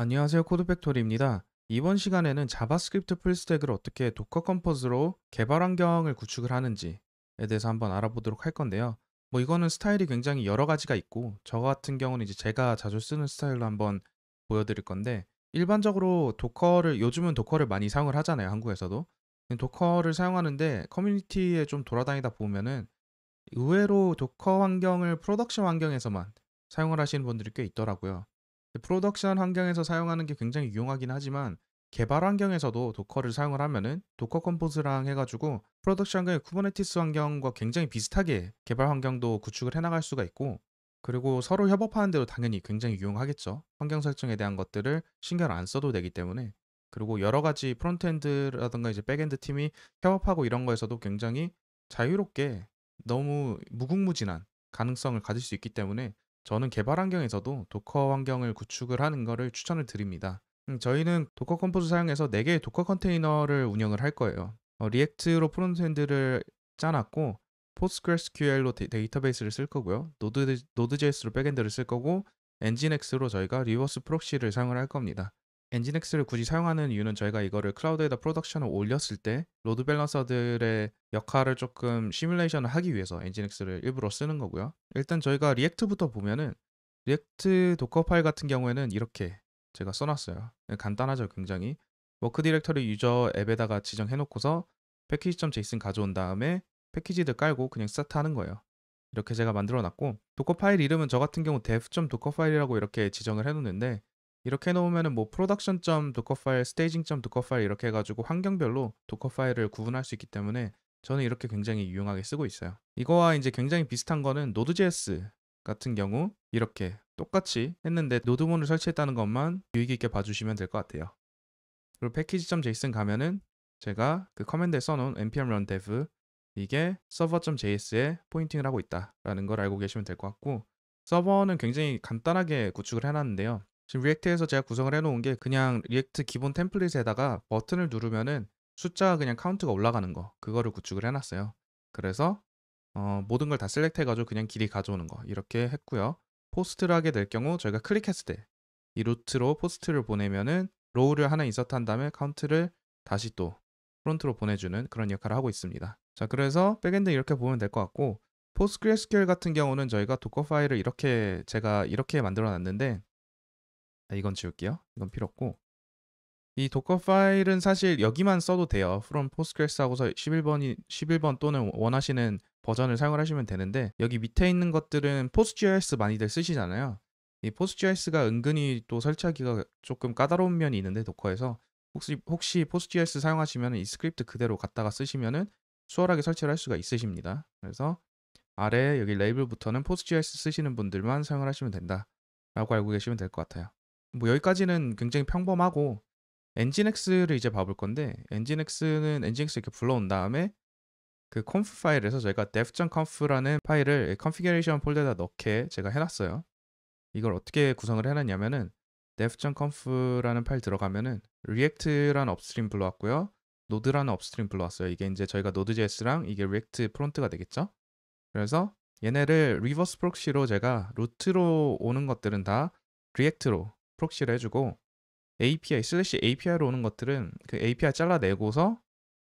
안녕하세요 코드팩토리입니다. 이번 시간에는 자바스크립트 풀스택을 어떻게 도커 컴퍼스로 개발 환경을 구축을 하는지에 대해서 한번 알아보도록 할 건데요. 뭐 이거는 스타일이 굉장히 여러 가지가 있고 저 같은 경우는 이제 제가 자주 쓰는 스타일로 한번 보여드릴 건데 일반적으로 도커를 요즘은 도커를 많이 사용을 하잖아요 한국에서도 도커를 사용하는데 커뮤니티에 좀 돌아다니다 보면은 의외로 도커 환경을 프로덕션 환경에서만 사용을 하시는 분들이 꽤 있더라고요. 프로덕션 환경에서 사용하는 게 굉장히 유용하긴 하지만 개발 환경에서도 도커를 사용을 하면은 도커 컴포즈랑 해가지고 프로덕션 과의 쿠버네티스 환경과 굉장히 비슷하게 개발 환경도 구축을 해나갈 수가 있고 그리고 서로 협업하는 대로 당연히 굉장히 유용하겠죠. 환경 설정에 대한 것들을 신경 안 써도 되기 때문에 그리고 여러 가지 프론트엔드라든가 이제 백엔드 팀이 협업하고 이런 거에서도 굉장히 자유롭게 너무 무궁무진한 가능성을 가질 수 있기 때문에 저는 개발 환경에서도 도커 환경을 구축을 하는 것을 추천을 드립니다. 음, 저희는 도커 컴포즈 사용해서 4개의 도커 컨테이너를 운영을 할 거예요. 어, 리액트로 프론트엔드를 짜놨고 PostgreSQL로 데이터베이스를 쓸 거고요. 노드, 노드JS로 백엔드를 쓸 거고 엔진엑스로 저희가 리버스 프록시를 사용을 할 겁니다. 엔진엑스를 굳이 사용하는 이유는 저희가 이거를 클라우드에다 프로덕션을 올렸을 때 로드 밸런서들의 역할을 조금 시뮬레이션을 하기 위해서 엔진엑스를 일부러 쓰는 거고요. 일단 저희가 리액트부터 보면은 리액트 도커 파일 같은 경우에는 이렇게 제가 써놨어요. 네, 간단하죠, 굉장히. 워크 디렉터리 유저 앱에다가 지정해놓고서 패키지.json 가져온 다음에 패키지들 깔고 그냥 스타트 하는 거예요. 이렇게 제가 만들어놨고 도커 파일 이름은 저 같은 경우 dev.docker 파일이라고 이렇게 지정을 해놓는데 이렇게 해놓으면은 뭐 프로덕션 점 도커 파일, 스테이징 점 도커 파일 이렇게 해가지고 환경별로 도커 파일을 구분할 수 있기 때문에 저는 이렇게 굉장히 유용하게 쓰고 있어요. 이거와 이제 굉장히 비슷한 거는 Node.js 같은 경우 이렇게 똑같이 했는데 노드문을 설치했다는 것만 유익 있게 봐주시면 될 것 같아요. 그리고 패키지.json 가면은 제가 그 커맨드에 써놓은 npm run dev 이게 server.js에 포인팅을 하고 있다라는 걸 알고 계시면 될 것 같고 서버는 굉장히 간단하게 구축을 해놨는데요. 지금 리액트에서 제가 구성을 해놓은 게 그냥 리액트 기본 템플릿에다가 버튼을 누르면은 숫자가 그냥 카운트가 올라가는 거 그거를 구축을 해놨어요. 그래서 어, 모든 걸 다 셀렉트해가지고 그냥 길이 가져오는 거 이렇게 했고요. 포스트를 하게 될 경우 저희가 클릭했을 때 이 루트로 포스트를 보내면은 로우를 하나 인서트한 다음에 카운트를 다시 또 프론트로 보내주는 그런 역할을 하고 있습니다. 자 그래서 백엔드 이렇게 보면 될 것 같고 포스트그레스큐엘 같은 경우는 저희가 도커 파일을 이렇게 제가 이렇게 만들어 놨는데 이건 지울게요. 이건 필요 없고 이 도커 파일은 사실 여기만 써도 돼요. from postgres 하고서 11번이 11번 또는 원하시는 버전을 사용을 하시면 되는데 여기 밑에 있는 것들은 postgres 많이들 쓰시잖아요. 이 postgres가 은근히 또 설치하기가 조금 까다로운 면이 있는데 도커에서 혹시 혹시 postgres 사용하시면 이 스크립트 그대로 갖다가 쓰시면은 수월하게 설치를 할 수가 있으십니다. 그래서 아래 여기 레이블부터는 postgres 쓰시는 분들만 사용을 하시면 된다라고 알고 계시면 될 것 같아요. 뭐 여기까지는 굉장히 평범하고 엔진엑스를 이제 봐볼 건데 엔진엑스는 엔진엑스 이렇게 불러온 다음에 그 conf 파일에서 저희가 dev.conf라는 파일을 configuration 폴더에다 넣게 제가 해놨어요. 이걸 어떻게 구성을 해놨냐면은 dev.conf라는 파일 들어가면은 react라는 r 스트림 불러왔고요. 노드라는 r 스트림 불러왔어요. 이게 이제 저희가 n o d e j s 랑 이게 react 프론트가 되겠죠. 그래서 얘네를 reverse p r o x y 로 제가 루트로 오는 것들은 다 r e a c t 로 프록시를 해주고 API, 슬래시 API로 오는 것들은 그 API 잘라내고서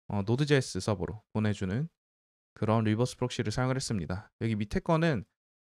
어, Node.js 서버로 보내주는 그런 리버스 프록시를 사용을 했습니다. 여기 밑에 거는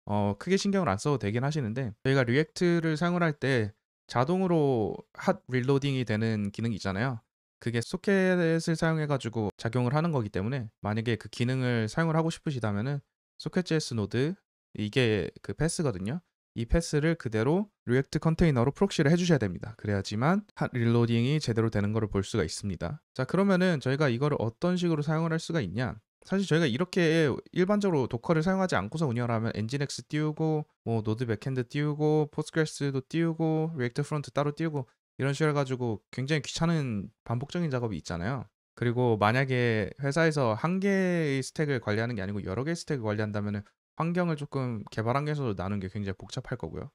어, 크게 신경을 안 써도 되긴 하시는데 저희가 리액트를 사용을 할 때 자동으로 핫 릴로딩이 되는 기능이 있잖아요. 그게 소켓을 사용해가지고 작용을 하는 거기 때문에 만약에 그 기능을 사용을 하고 싶으시다면은 소켓.js 노드 이게 그 패스거든요. 이 패스를 그대로 리액트 컨테이너로 프록시를 해주셔야 됩니다. 그래야지만 한 릴로딩이 제대로 되는 것을 볼 수가 있습니다. 자 그러면은 저희가 이거를 어떤 식으로 사용을 할 수가 있냐? 사실 저희가 이렇게 일반적으로 도커를 사용하지 않고서 운영을 하면 엔진 x 띄우고 뭐 노드 백핸드 띄우고 포스트그레스도 띄우고 리액트 프론트 따로 띄우고 이런 식으로 해가지고 굉장히 귀찮은 반복적인 작업이 있잖아요. 그리고 만약에 회사에서 한 개의 스택을 관리하는 게 아니고 여러 개의 스택을 관리한다면 환경을 조금 개발 환경에서도 나는게 굉장히 복잡할 거고요.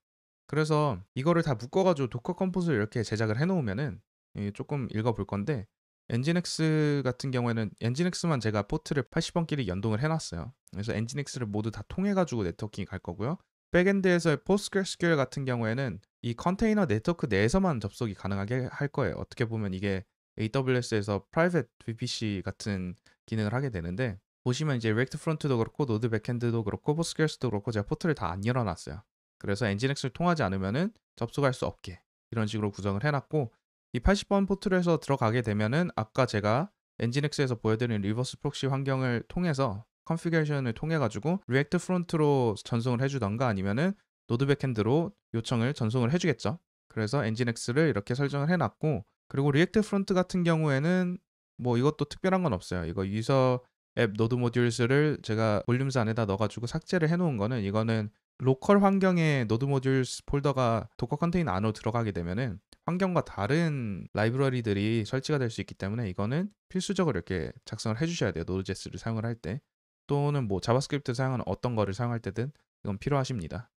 그래서 이거를 다 묶어가지고 도커 컴포즈를 이렇게 제작을 해놓으면은 예, 조금 읽어볼 건데 엔진엑스 같은 경우에는 엔진엑스만 제가 포트를 80번끼리 연동을 해놨어요. 그래서 엔진엑스를 모두 다 통해가지고 네트워킹이 갈 거고요. 백엔드에서의 PostgreSQL 같은 경우에는 이 컨테이너 네트워크 내에서만 접속이 가능하게 할 거예요. 어떻게 보면 이게 AWS에서 Private VPC 같은 기능을 하게 되는데 보시면 이제 React f r o n t 도 그렇고 Node b a c k e n d 도 그렇고 o 포스 r 레스도 그렇고 제가 포트를 다 안 열어놨어요. 그래서 엔진엑스를 통하지 않으면은 접속할 수 없게 이런 식으로 구성을 해놨고 이 80번 포트로 해서 들어가게 되면은 아까 제가 엔진엑스에서 보여드린 리버스 프록시 환경을 통해서 컨피규레이션을 통해 가지고 React f r o n t 로 전송을 해주던가 아니면은 c k e n d 로 요청을 전송을 해주겠죠. 그래서 엔진엑스를 이렇게 설정을 해놨고 그리고 React Front 같은 경우에는 뭐 이것도 특별한 건 없어요. 이거 유저 앱 노드 모듈스를 제가 볼륨스 안에다 넣어가지고 삭제를 해놓은 거는 이거는 로컬 환경에 노드 모듈스 폴더가 도커 컨테이너 안으로 들어가게 되면은 환경과 다른 라이브러리들이 설치가 될 수 있기 때문에 이거는 필수적으로 이렇게 작성을 해주셔야 돼요. 노드제스를 사용을 할 때. 또는 뭐 자바스크립트 사용하는 어떤 거를 사용할 때든 이건 필요하십니다.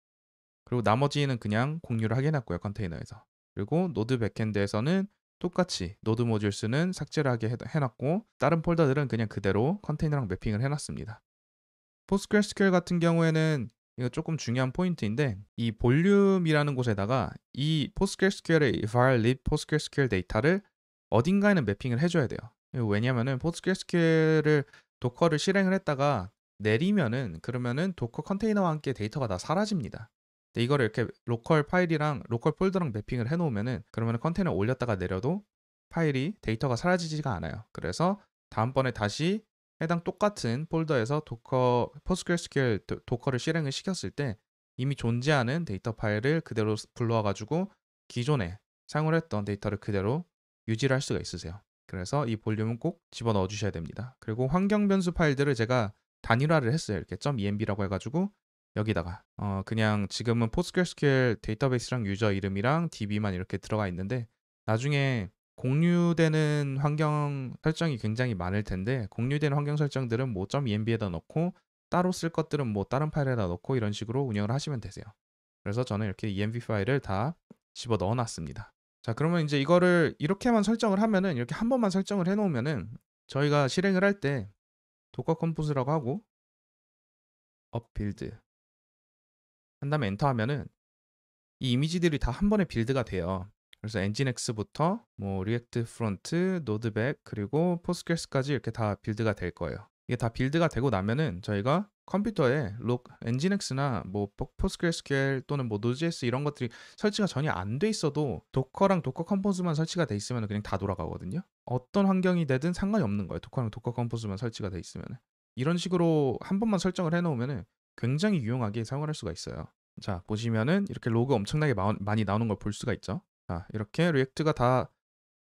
그리고 나머지는 그냥 공유를 하게 해놨고요. 컨테이너에서. 그리고 노드 백엔드에서는 똑같이 노드 모듈스는 삭제를 하게 해놨고 다른 폴더들은 그냥 그대로 컨테이너랑 매핑을 해놨습니다. PostgreSQL 같은 경우에는 이거 조금 중요한 포인트인데 이 볼륨이라는 곳에다가 이 PostgreSQL의 var lib PostgreSQL 데이터를 어딘가에는 매핑을 해줘야 돼요. 왜냐면은 하 PostgreSQL을 도커를 실행을 했다가 내리면은 그러면은 도커 컨테이너와 함께 데이터가 다 사라집니다. 이거를 이렇게 로컬 파일이랑 로컬 폴더랑 매핑을 해놓으면은 그러면 컨테이너 올렸다가 내려도 파일이 데이터가 사라지지가 않아요. 그래서 다음번에 다시 해당 똑같은 폴더에서 도커 p o s t g r e s 도커를 실행을 시켰을 때 이미 존재하는 데이터 파일을 그대로 불러와 가지고 기존에 사용을 했던 데이터를 그대로 유지를 할 수가 있으세요. 그래서 이 볼륨은 꼭 집어넣어 주셔야 됩니다. 그리고 환경 변수 파일들을 제가 단일화를 했어요. 이렇게 .enb라고 해가지고 여기다가 어 그냥 지금은 PostgreSQL 데이터베이스랑 유저 이름이랑 DB만 이렇게 들어가 있는데 나중에 공유되는 환경 설정이 굉장히 많을 텐데 공유되는 환경 설정들은 뭐 .env에다 넣고 따로 쓸 것들은 뭐 다른 파일에다 넣고 이런 식으로 운영을 하시면 되세요. 그래서 저는 이렇게 env 파일을 다 집어 넣어 놨습니다. 자 그러면 이제 이거를 이렇게만 설정을 하면은 이렇게 한 번만 설정을 해 놓으면은 저희가 실행을 할때 도커 컴포즈라고 하고 업빌드 한 다음에 엔터 하면은 이 이미지들이 다 한 번에 빌드가 돼요. 그래서 엔진엑스부터뭐 리액트 프론트, 노드백 그리고 포스트그레스까지 이렇게 다 빌드가 될 거예요. 이게 다 빌드가 되고 나면은 저희가 컴퓨터에 록 엔진엑스나 뭐 포스트그레스QL 또는 뭐 노지에스 이런 것들이 설치가 전혀 안 돼 있어도 도커랑 도커 컴포즈만 설치가 돼 있으면 그냥 다 돌아가거든요. 어떤 환경이 되든 상관이 없는 거예요. 도커랑 도커 컴포즈만 설치가 돼 있으면 이런 식으로 한 번만 설정을 해놓으면은 굉장히 유용하게 사용할 수가 있어요. 자, 보시면은 이렇게 로그 엄청나게 마, 많이 나오는 걸 볼 수가 있죠. 자, 이렇게 리액트가 다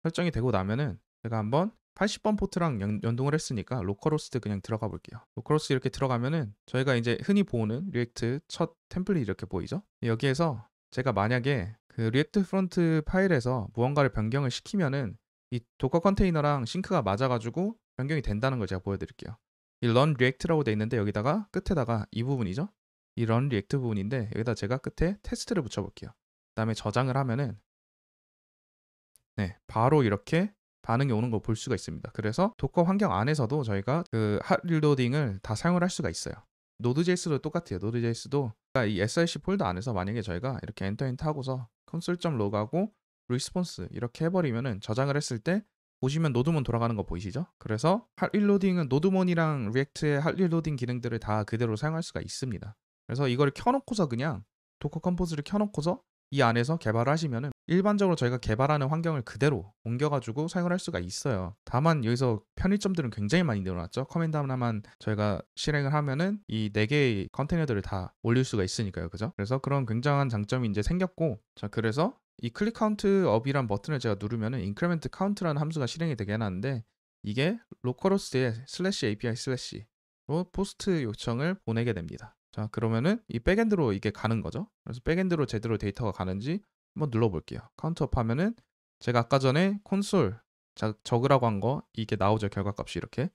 설정이 되고 나면은 제가 한번 80번 포트랑 연, 동을 했으니까 로컬호스트 그냥 들어가 볼게요. 로컬호스트 이렇게 들어가면은 저희가 이제 흔히 보는 리액트 첫 템플릿 이렇게 보이죠? 여기에서 제가 만약에 그 리액트 프론트 파일에서 무언가를 변경을 시키면은 이 도커 컨테이너랑 싱크가 맞아가지고 변경이 된다는 걸 제가 보여드릴게요. 이런리액트라고돼 있는데 여기다가 끝에다가 이 부분이죠. 이런 리액트 부분인데 여기다 제가 끝에 테스트를 붙여볼게요. 그다음에 저장을 하면은 네 바로 이렇게 반응이 오는 거 볼 수가 있습니다. 그래서 도커 환경 안에서도 저희가 그 핫리로딩을 다 사용을 할 수가 있어요. 노드.js도 똑같아요. 노드.js도 그러니까 이 SRC 폴더 안에서 만약에 저희가 이렇게 엔터엔터 하고서 console.log하고 response 이렇게 해버리면은 저장을 했을 때 보시면 노드몬 돌아가는 거 보이시죠? 그래서 할일 로딩은 노드몬이랑 리액트의 할일 로딩 기능들을 다 그대로 사용할 수가 있습니다. 그래서 이걸 켜놓고서 그냥 도커 컴포즈를 켜놓고서 이 안에서 개발을 하시면 일반적으로 저희가 개발하는 환경을 그대로 옮겨가지고 사용을 할 수가 있어요. 다만 여기서 편의점들은 굉장히 많이 늘어났죠. 커맨드 하나만 저희가 실행을 하면은 이4 개의 컨테이너들을 다 올릴 수가 있으니까요. 그죠? 그래서 그런 굉장한 장점이 이제 생겼고, 자, 그래서 이 클릭 카운트 업이란 버튼을 제가 누르면은 인크리멘트 카운트라는 함수가 실행이 되게 해놨는데 이게 로컬호스트의 슬래시 API 슬래시로 포스트 요청을 보내게 됩니다. 자 그러면은 이 백엔드로 이게 가는 거죠. 그래서 백엔드로 제대로 데이터가 가는지 한번 눌러볼게요. 카운트업 하면은 제가 아까 전에 콘솔 적으라고 한 거 이게 나오죠 결과값이 이렇게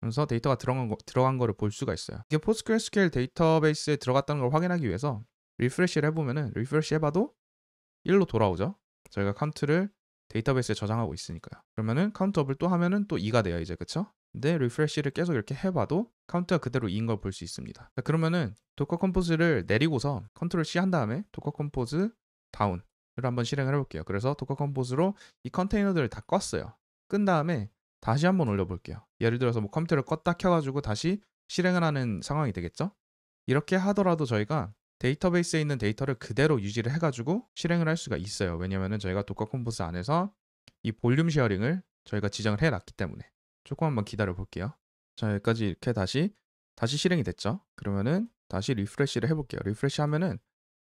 그래서 데이터가 들어간, 거, 들어간 거를 볼 수가 있어요 이게 포스트 t 스 r e l 데이터베이스에 들어갔다는 걸 확인하기 위해서 리프레시를 해보면은 리프레시 해봐도 1로 돌아오죠. 저희가 카운트를 데이터베이스에 저장하고 있으니까요. 그러면은 카운트업을 또 하면은 또 2가 돼요, 이제 그쵸? 근데 리프레시를 계속 이렇게 해봐도 카운트가 그대로 2인 걸 볼 수 있습니다. 자, 그러면은 도커 컴포즈를 내리고서 컨트롤 C 한 다음에 도커 컴포즈 다운을 한번 실행을 해볼게요. 그래서 도커 컴포즈로 이 컨테이너들을 다 껐어요. 끈 다음에 다시 한번 올려볼게요. 예를 들어서 뭐 컴퓨터를 껐다 켜가지고 다시 실행을 하는 상황이 되겠죠? 이렇게 하더라도 저희가 데이터베이스에 있는 데이터를 그대로 유지를 해가지고 실행을 할 수가 있어요. 왜냐면은 저희가 도커 컴포스 안에서 이 볼륨 쉐어링을 저희가 지정을 해놨기 때문에 조금 한번 기다려 볼게요. 자, 여기까지 이렇게 다시 다시 실행이 됐죠. 그러면은 다시 리프레시를 해볼게요. 리프레시 하면은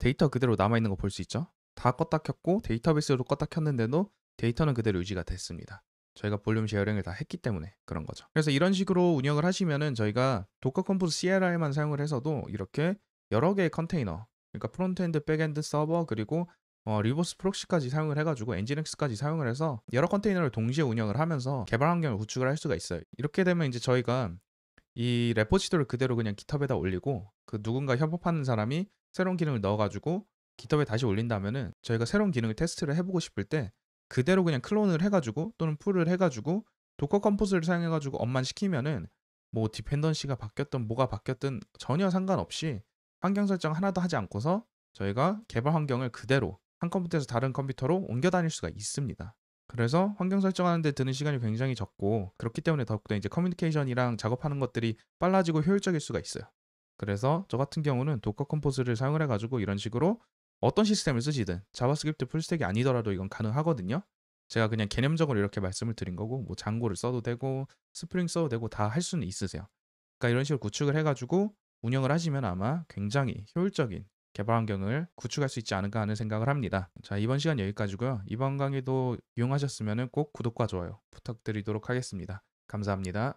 데이터 그대로 남아있는 거 볼 수 있죠. 다 껐다 켰고 데이터베이스로 껐다 켰는데도 데이터는 그대로 유지가 됐습니다. 저희가 볼륨 쉐어링을 다 했기 때문에 그런 거죠. 그래서 이런 식으로 운영을 하시면은 저희가 도커 컴포스 CLI만 사용을 해서도 이렇게 여러 개의 컨테이너 그러니까 프론트엔드, 백엔드, 서버 그리고 어, 리버스 프록시까지 사용을 해가지고 엔진엑스까지 사용을 해서 여러 컨테이너를 동시에 운영을 하면서 개발 환경을 구축을 할 수가 있어요. 이렇게 되면 이제 저희가 이 레포지토를 그대로 그냥 깃허브에다 올리고 그 누군가 협업하는 사람이 새로운 기능을 넣어가지고 깃허브에 다시 올린다면은 저희가 새로운 기능을 테스트를 해보고 싶을 때 그대로 그냥 클론을 해가지고 또는 풀을 해가지고 도커 컴포스를 사용해가지고 업만 시키면은 뭐 디펜던시가 바뀌었던 뭐가 바뀌었든 전혀 상관없이 환경 설정 하나도 하지 않고서 저희가 개발 환경을 그대로 한 컴퓨터에서 다른 컴퓨터로 옮겨 다닐 수가 있습니다. 그래서 환경 설정하는데 드는 시간이 굉장히 적고 그렇기 때문에 더욱더 이제 커뮤니케이션이랑 작업하는 것들이 빨라지고 효율적일 수가 있어요. 그래서 저 같은 경우는 도커 컴포즈를 사용을 해가지고 이런 식으로 어떤 시스템을 쓰시든 자바스크립트 풀스택이 아니더라도 이건 가능하거든요. 제가 그냥 개념적으로 이렇게 말씀을 드린 거고 뭐 장고를 써도 되고 스프링 써도 되고 다 할 수는 있으세요. 그러니까 이런 식으로 구축을 해가지고 운영을 하시면 아마 굉장히 효율적인 개발 환경을 구축할 수 있지 않을까 하는 생각을 합니다. 자, 이번 시간 여기까지고요. 이번 강의도 이용하셨으면 꼭 구독과 좋아요 부탁드리도록 하겠습니다. 감사합니다.